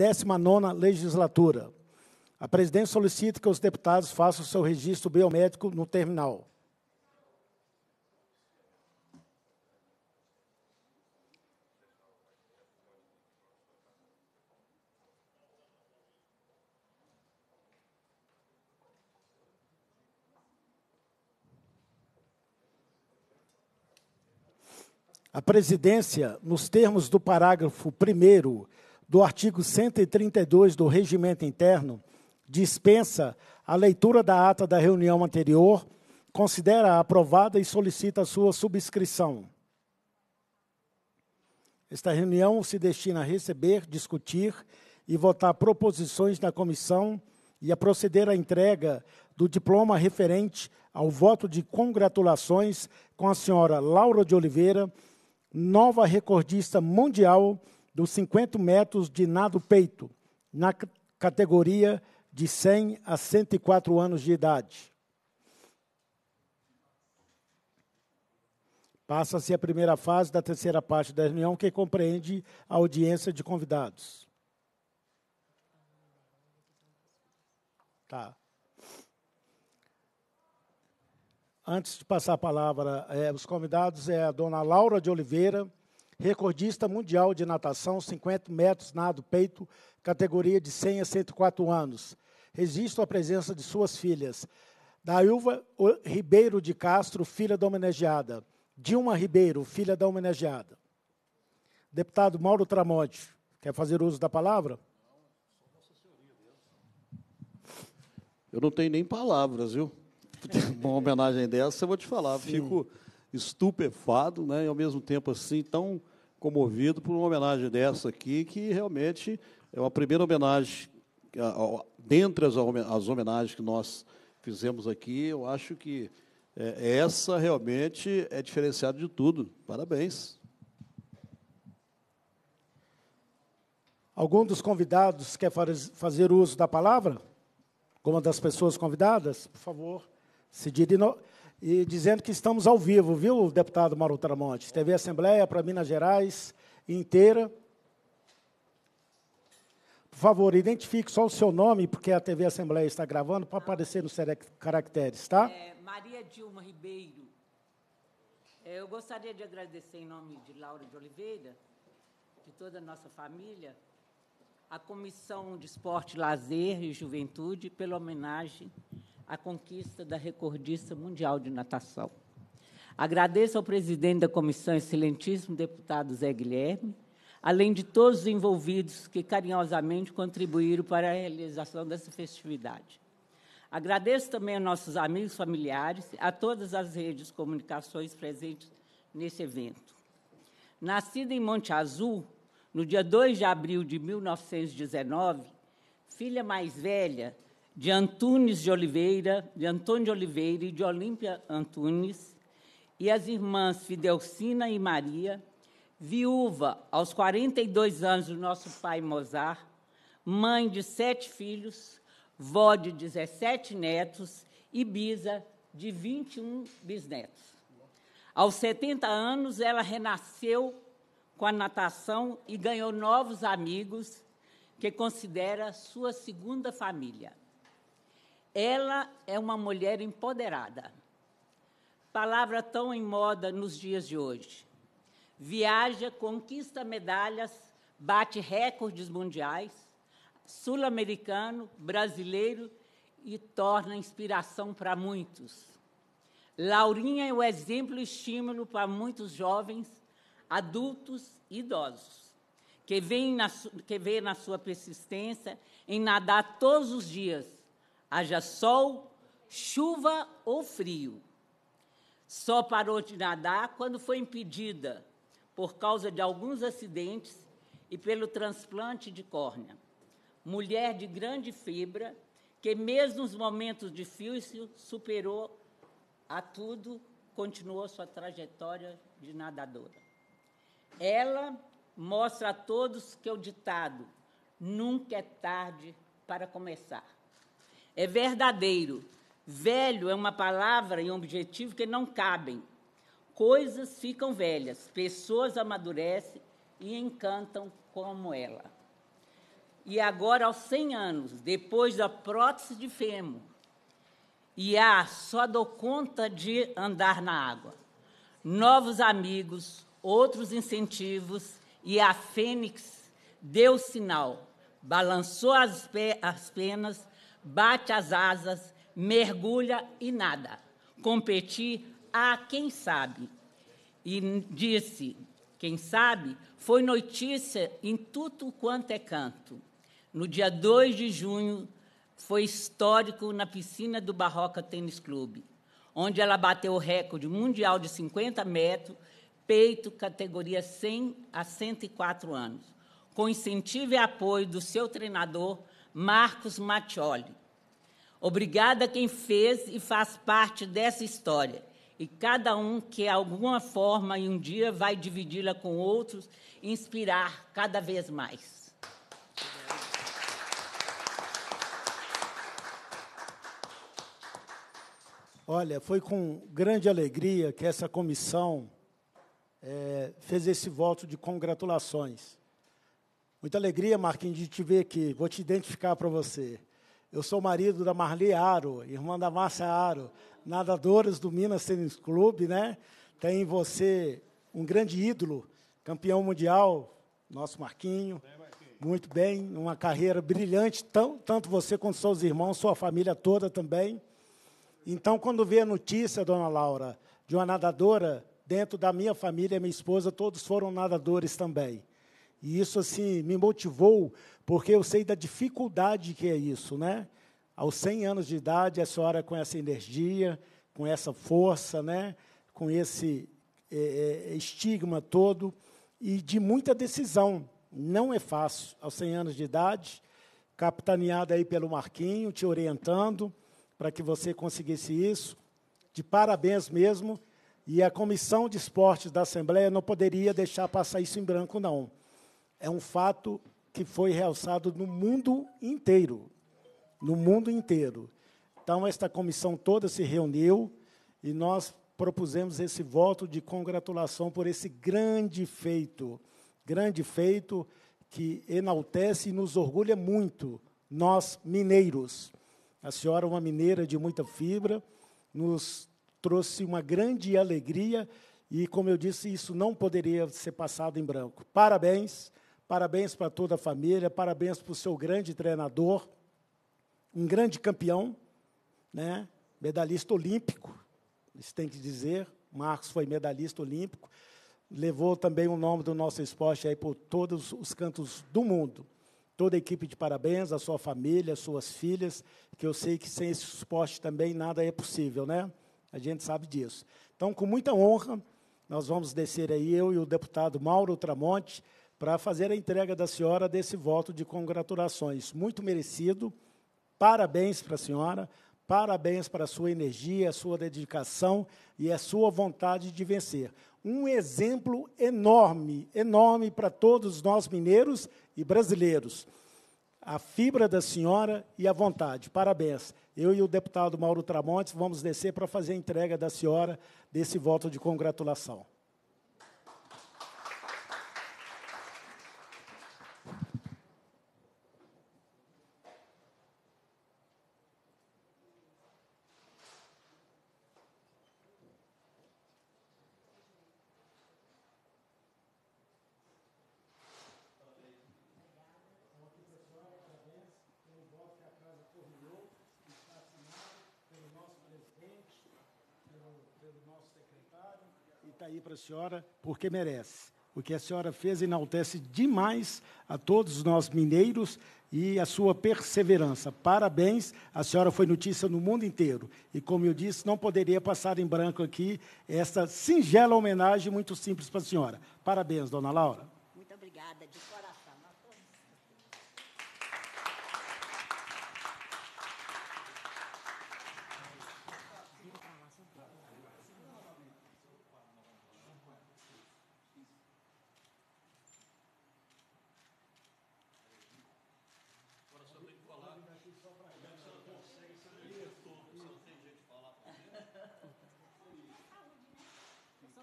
19 legislatura. A presidência solicita que os deputados façam seu registro biométrico no terminal. A presidência, nos termos do parágrafo 1 do artigo 132 do Regimento Interno dispensa a leitura da ata da reunião anterior, considera -a aprovada e solicita a sua subscrição. Esta reunião se destina a receber, discutir e votar proposições da comissão e a proceder à entrega do diploma referente ao voto de congratulações com a senhora Laura de Oliveira, nova recordista mundial dos 50 metros de nado peito, na categoria de 100 a 104 anos de idade. Passa-se a primeira fase da terceira parte da reunião, que compreende a audiência de convidados. Tá. Antes de passar a palavra aos eh, é, convidados, é a dona Laura de Oliveira recordista mundial de natação, 50 metros nado peito, categoria de 100 a 104 anos. Registro a presença de suas filhas, Dailva Ribeiro de Castro, filha da homenageada, Dilma Ribeiro, filha da homenageada. Deputado Mauro Tramonte, quer fazer uso da palavra? Eu não tenho nem palavras, viu? Uma homenagem dessa, eu vou te falar, Sim. fico estupefado, né? E ao mesmo tempo assim tão comovido por uma homenagem dessa aqui, que realmente é uma primeira homenagem, dentre as homenagens que nós fizemos aqui, eu acho que é, essa realmente é diferenciada de tudo. Parabéns. Algum dos convidados quer fazer uso da palavra? Alguma das pessoas convidadas? Por favor, se dirigam e dizendo que estamos ao vivo, viu, deputado Mauro Tramonte? TV Assembleia para Minas Gerais inteira. Por favor, identifique só o seu nome, porque a TV Assembleia está gravando, para aparecer nos caracteres, tá? É, Maria Dilma Ribeiro. É, eu gostaria de agradecer, em nome de Laura de Oliveira, de toda a nossa família, a Comissão de Esporte, Lazer e Juventude pela homenagem a conquista da recordista mundial de natação. Agradeço ao presidente da comissão, excelentíssimo deputado Zé Guilherme, além de todos os envolvidos que carinhosamente contribuíram para a realização dessa festividade. Agradeço também aos nossos amigos familiares, a todas as redes de comunicações presentes nesse evento. Nascida em Monte Azul, no dia 2 de abril de 1919, filha mais velha de Antunes de Oliveira, de Antônio de Oliveira e de Olímpia Antunes, e as irmãs Fidelcina e Maria, viúva aos 42 anos do nosso pai Mozart, mãe de sete filhos, vó de 17 netos e bisa de 21 bisnetos. Aos 70 anos, ela renasceu com a natação e ganhou novos amigos que considera sua segunda família. Ela é uma mulher empoderada. Palavra tão em moda nos dias de hoje. Viaja, conquista medalhas, bate recordes mundiais, sul-americano, brasileiro e torna inspiração para muitos. Laurinha é o exemplo e estímulo para muitos jovens, adultos e idosos, que veem na, na sua persistência em nadar todos os dias haja sol, chuva ou frio. Só parou de nadar quando foi impedida por causa de alguns acidentes e pelo transplante de córnea. Mulher de grande fibra, que mesmo nos momentos difíceis superou a tudo, continuou sua trajetória de nadadora. Ela mostra a todos que o ditado nunca é tarde para começar é verdadeiro. Velho é uma palavra e um objetivo que não cabem. Coisas ficam velhas, pessoas amadurecem e encantam como ela. E agora, aos 100 anos, depois da prótese de fêmur, e Iá só dou conta de andar na água. Novos amigos, outros incentivos, e a fênix deu sinal, balançou as, as penas bate as asas, mergulha e nada. Competir a quem sabe. E disse: quem sabe, foi notícia em tudo quanto é canto. No dia 2 de junho, foi histórico na piscina do Barroca Tênis Clube, onde ela bateu o recorde mundial de 50 metros, peito categoria 100 a 104 anos, com incentivo e apoio do seu treinador Marcos Mattioli. Obrigada a quem fez e faz parte dessa história, e cada um que, de alguma forma, e um dia vai dividi-la com outros, inspirar cada vez mais. Olha, foi com grande alegria que essa comissão é, fez esse voto de congratulações. Muita alegria, Marquinhos, de te ver aqui. Vou te identificar para você. Eu sou marido da Marli Aro, irmã da Márcia Aro, nadadoras do Minas Tênis Clube, né? Tem você um grande ídolo, campeão mundial, nosso Marquinho. Muito bem, uma carreira brilhante, tão, tanto você quanto seus irmãos, sua família toda também. Então, quando vê a notícia, dona Laura, de uma nadadora, dentro da minha família, minha esposa, todos foram nadadores também. E isso assim me motivou, porque eu sei da dificuldade que é isso, né? Aos 100 anos de idade, a senhora com essa energia, com essa força, né? Com esse é, é estigma todo e de muita decisão. Não é fácil aos 100 anos de idade, capitaneada aí pelo Marquinho, te orientando para que você conseguisse isso. De parabéns mesmo. E a comissão de esportes da Assembleia não poderia deixar passar isso em branco, não é um fato que foi realçado no mundo inteiro. No mundo inteiro. Então, esta comissão toda se reuniu e nós propusemos esse voto de congratulação por esse grande feito. Grande feito que enaltece e nos orgulha muito, nós mineiros. A senhora, uma mineira de muita fibra, nos trouxe uma grande alegria e, como eu disse, isso não poderia ser passado em branco. Parabéns Parabéns para toda a família, parabéns para o seu grande treinador, um grande campeão, né? medalhista olímpico, isso tem que dizer. Marcos foi medalhista olímpico, levou também o nome do nosso esporte aí por todos os cantos do mundo. Toda a equipe de parabéns, a sua família, as suas filhas, que eu sei que sem esse esporte também nada é possível, né? A gente sabe disso. Então, com muita honra, nós vamos descer aí, eu e o deputado Mauro Tramonte, para fazer a entrega da senhora desse voto de congratulações. Muito merecido. Parabéns para a senhora, parabéns para a sua energia, a sua dedicação e a sua vontade de vencer. Um exemplo enorme, enorme para todos nós mineiros e brasileiros. A fibra da senhora e a vontade. Parabéns. Eu e o deputado Mauro Tramontes vamos descer para fazer a entrega da senhora desse voto de congratulação. está aí para a senhora porque merece. O que a senhora fez enaltece demais a todos nós mineiros e a sua perseverança. Parabéns, a senhora foi notícia no mundo inteiro. E como eu disse, não poderia passar em branco aqui essa singela homenagem muito simples para a senhora. Parabéns, dona Laura. Muito obrigada. De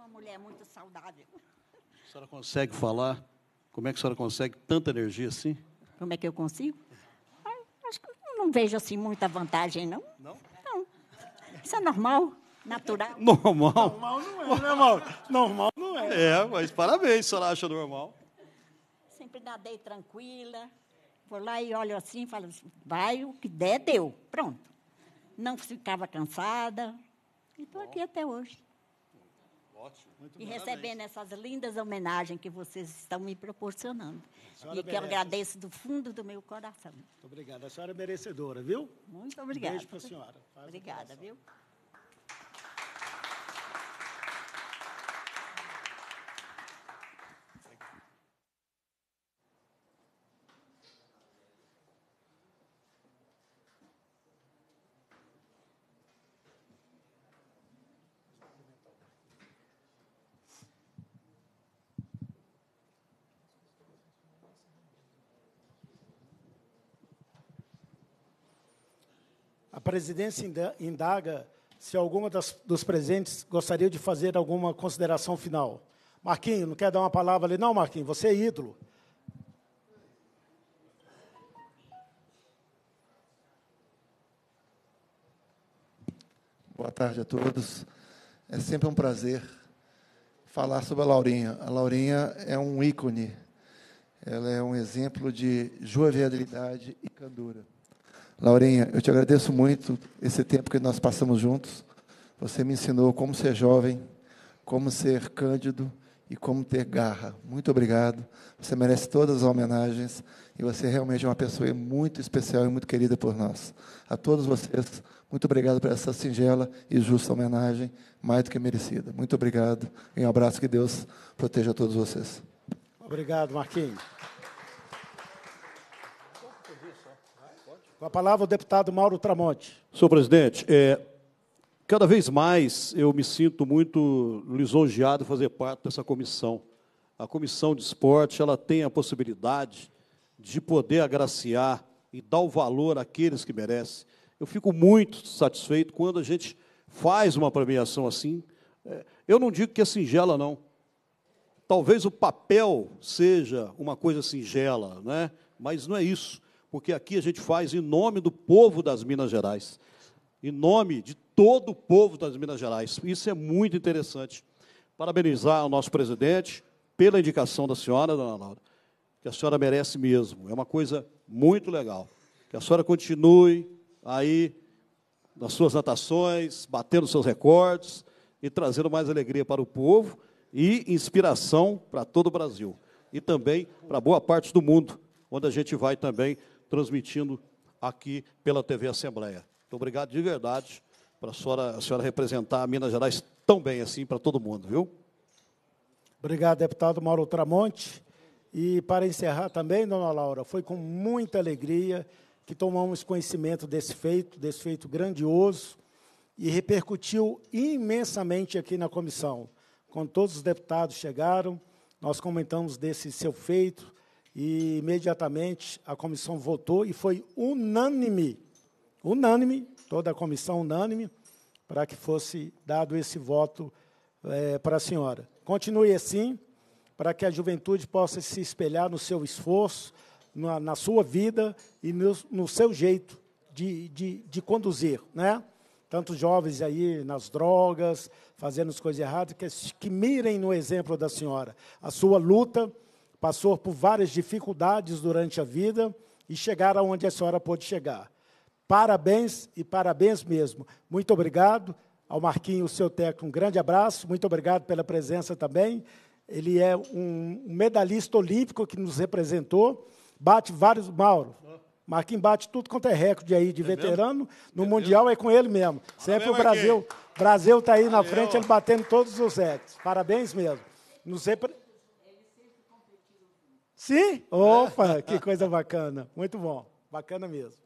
uma mulher muito saudável. A senhora consegue falar? Como é que a senhora consegue tanta energia assim? Como é que eu consigo? Ah, acho que não vejo assim muita vantagem, não. Não? Não. Isso é normal, natural. Normal? Normal não é, né, Mauro? Normal não é. É, mas parabéns, a senhora acha normal. Sempre nadei tranquila. Vou lá e olho assim, falo assim, vai, o que der, deu. Pronto. Não ficava cansada. E estou aqui até hoje. Ótimo. Muito e parabéns. recebendo essas lindas homenagens que vocês estão me proporcionando. E que eu agradeço do fundo do meu coração. Muito obrigada. A senhora é merecedora, viu? Muito obrigada. Um beijo para a senhora. Faz obrigada, viu? A presidência indaga se alguma das, dos presentes gostaria de fazer alguma consideração final. Marquinho, não quer dar uma palavra ali? Não, Marquinho, você é ídolo. Boa tarde a todos. É sempre um prazer falar sobre a Laurinha. A Laurinha é um ícone, ela é um exemplo de jovialidade e candura. Laurinha, eu te agradeço muito esse tempo que nós passamos juntos. Você me ensinou como ser jovem, como ser cândido e como ter garra. Muito obrigado. Você merece todas as homenagens e você realmente é uma pessoa muito especial e muito querida por nós. A todos vocês, muito obrigado por essa singela e justa homenagem, mais do que merecida. Muito obrigado e um abraço que Deus proteja a todos vocês. Obrigado, Marquinhos. Com a palavra o deputado Mauro Tramonte. Senhor presidente, é, cada vez mais eu me sinto muito lisonjeado fazer parte dessa comissão. A comissão de esporte ela tem a possibilidade de poder agraciar e dar o valor àqueles que merecem. Eu fico muito satisfeito quando a gente faz uma premiação assim. É, eu não digo que é singela, não. Talvez o papel seja uma coisa singela, né? mas não é isso porque aqui a gente faz em nome do povo das Minas Gerais, em nome de todo o povo das Minas Gerais. Isso é muito interessante. Parabenizar o nosso presidente pela indicação da senhora, dona Laura, que a senhora merece mesmo. É uma coisa muito legal. Que a senhora continue aí nas suas natações, batendo seus recordes e trazendo mais alegria para o povo e inspiração para todo o Brasil e também para boa parte do mundo, onde a gente vai também transmitindo aqui pela TV Assembleia. Muito obrigado de verdade para a senhora, a senhora representar Minas Gerais tão bem assim para todo mundo, viu? Obrigado, deputado Mauro Tramonte. E para encerrar também, dona Laura, foi com muita alegria que tomamos conhecimento desse feito, desse feito grandioso, e repercutiu imensamente aqui na comissão. Quando todos os deputados chegaram, nós comentamos desse seu feito, e imediatamente a comissão votou e foi unânime, unânime, toda a comissão unânime, para que fosse dado esse voto é, para a senhora. Continue assim, para que a juventude possa se espelhar no seu esforço, na, na sua vida e no, no seu jeito de, de, de conduzir, né? tantos jovens aí nas drogas, fazendo as coisas erradas, que, que mirem no exemplo da senhora. A sua luta passou por várias dificuldades durante a vida e chegar aonde a senhora pôde chegar. Parabéns e parabéns mesmo. Muito obrigado ao Marquinho, seu técnico, um grande abraço. Muito obrigado pela presença também. Ele é um medalhista olímpico que nos representou. Bate vários. Mauro, Marquinhos bate tudo quanto é recorde aí de é veterano. Mesmo? No é Mundial mesmo? é com ele mesmo. Sempre o Brasil. Marquinhos. Brasil está aí na frente, ele batendo todos os recordes. Parabéns mesmo. Nos Sim? Opa, que coisa bacana. Muito bom. Bacana mesmo.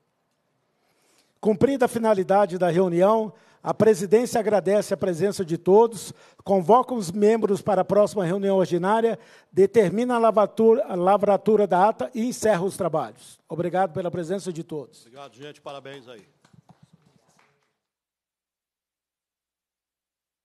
Cumprida a finalidade da reunião, a presidência agradece a presença de todos, convoca os membros para a próxima reunião ordinária, determina a lavratura, a lavratura da ata e encerra os trabalhos. Obrigado pela presença de todos. Obrigado, gente. Parabéns aí.